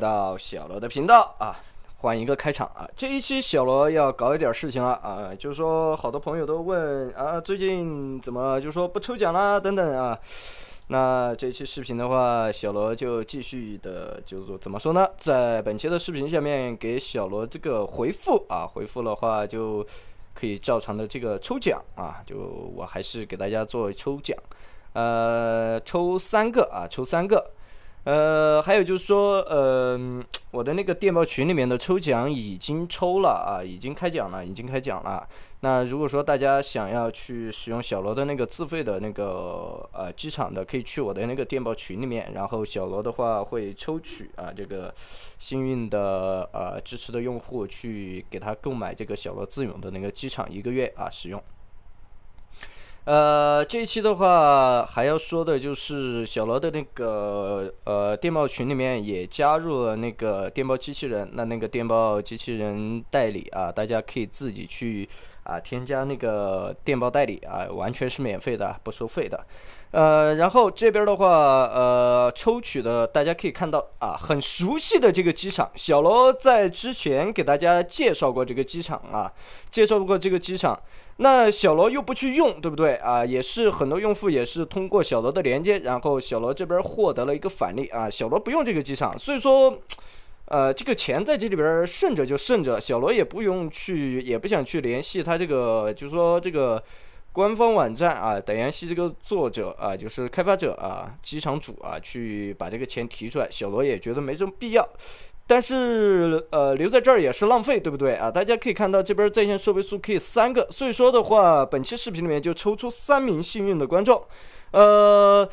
到小罗的频道啊，换一个开场啊！这一期小罗要搞一点事情了啊，就是说好多朋友都问啊，最近怎么就是说不抽奖啦等等啊。那这期视频的话，小罗就继续的，就是说怎么说呢？在本期的视频下面给小罗这个回复啊，回复的话就可以照常的这个抽奖啊，就我还是给大家做抽奖，呃，抽三个啊，抽三个。呃，还有就是说，呃，我的那个电报群里面的抽奖已经抽了啊，已经开奖了，已经开奖了。那如果说大家想要去使用小罗的那个自费的那个呃机场的，可以去我的那个电报群里面，然后小罗的话会抽取啊这个幸运的呃支持的用户去给他购买这个小罗自用的那个机场一个月啊使用。呃，这一期的话，还要说的就是小罗的那个呃电报群里面也加入了那个电报机器人，那那个电报机器人代理啊，大家可以自己去。啊，添加那个电报代理啊，完全是免费的，不收费的。呃，然后这边的话，呃，抽取的，大家可以看到啊，很熟悉的这个机场，小罗在之前给大家介绍过这个机场啊，介绍过这个机场。那小罗又不去用，对不对啊？也是很多用户也是通过小罗的连接，然后小罗这边获得了一个返利啊。小罗不用这个机场，所以说。呃，这个钱在这里边剩着就剩着，小罗也不用去，也不想去联系他这个，就是说这个官方网站啊，等联系这个作者啊，就是开发者啊，机场主啊，去把这个钱提出来。小罗也觉得没什么必要，但是呃，留在这儿也是浪费，对不对啊？大家可以看到这边在线设备数可以三个，所以说的话，本期视频里面就抽出三名幸运的观众，呃。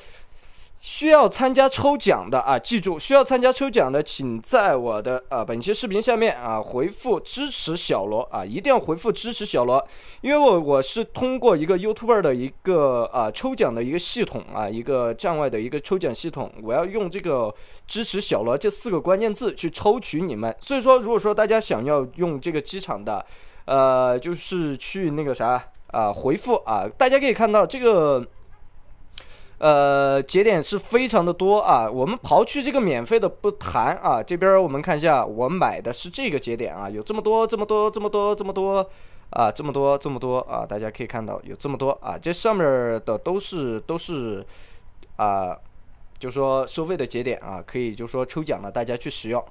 需要参加抽奖的啊，记住，需要参加抽奖的，请在我的啊本期视频下面啊回复支持小罗啊，一定要回复支持小罗，因为我我是通过一个 YouTube 的一个啊抽奖的一个系统啊，一个站外的一个抽奖系统，我要用这个支持小罗这四个关键字去抽取你们。所以说，如果说大家想要用这个机场的，呃，就是去那个啥啊回复啊，大家可以看到这个。呃，节点是非常的多啊，我们刨去这个免费的不谈啊，这边我们看一下，我买的是这个节点啊，有这么多这么多这么多这么多啊，这么多这么多啊，大家可以看到有这么多啊，这上面的都是都是啊，就说收费的节点啊，可以就说抽奖了，大家去使用，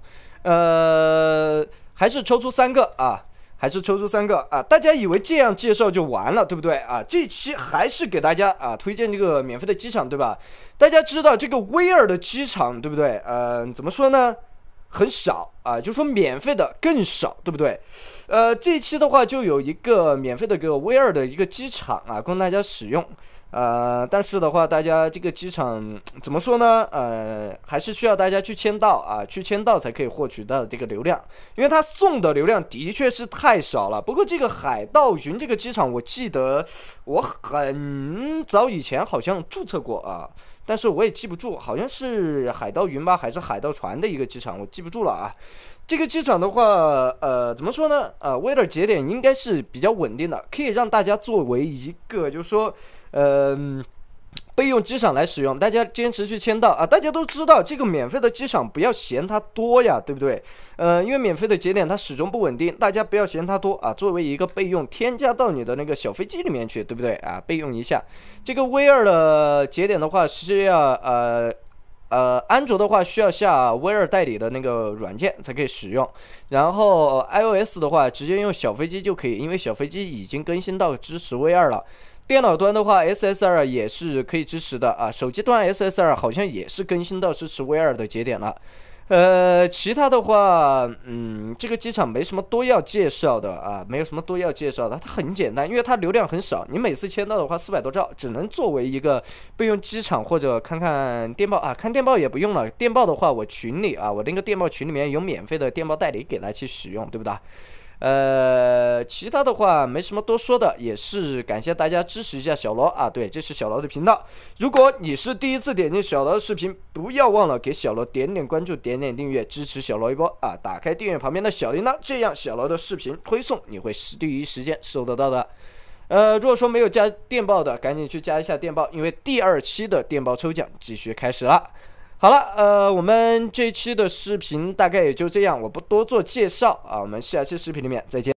呃，还是抽出三个啊。还是抽出三个啊！大家以为这样介绍就完了，对不对啊？这期还是给大家啊推荐这个免费的机场，对吧？大家知道这个威尔的机场，对不对？嗯，怎么说呢？很少啊，就说免费的更少，对不对？呃，这期的话就有一个免费的个 v 二的一个机场啊，供大家使用。呃，但是的话，大家这个机场怎么说呢？呃，还是需要大家去签到啊，去签到才可以获取到这个流量，因为它送的流量的确是太少了。不过这个海盗云这个机场，我记得我很早以前好像注册过啊。但是我也记不住，好像是海盗云吧，还是海盗船的一个机场，我记不住了啊。这个机场的话，呃，怎么说呢？呃，为了节点应该是比较稳定的，可以让大家作为一个，就是说，嗯。备用机场来使用，大家坚持去签到啊！大家都知道这个免费的机场不要嫌它多呀，对不对？呃，因为免费的节点它始终不稳定，大家不要嫌它多啊。作为一个备用，添加到你的那个小飞机里面去，对不对啊？备用一下这个 v 二的节点的话，是要呃呃，安卓的话需要下 v 二代理的那个软件才可以使用，然后 iOS 的话直接用小飞机就可以，因为小飞机已经更新到支持 v 二了。电脑端的话，SSR 也是可以支持的啊。手机端 SSR 好像也是更新到支持 VR 的节点了。呃，其他的话，嗯，这个机场没什么多要介绍的啊，没有什么多要介绍的，它很简单，因为它流量很少。你每次签到的话四百多兆，只能作为一个备用机场或者看看电报啊。看电报也不用了，电报的话我群里啊，我那个电报群里面有免费的电报代理给大家去使用，对不对？呃，其他的话没什么多说的，也是感谢大家支持一下小罗啊。对，这是小罗的频道。如果你是第一次点击小罗的视频，不要忘了给小罗点点关注、点点订阅，支持小罗一波啊！打开订阅旁边的小铃铛，这样小罗的视频推送你会第一时间收得到的。呃，如果说没有加电报的，赶紧去加一下电报，因为第二期的电报抽奖继续开始了。好了，呃，我们这期的视频大概也就这样，我不多做介绍啊，我们下期视频里面再见。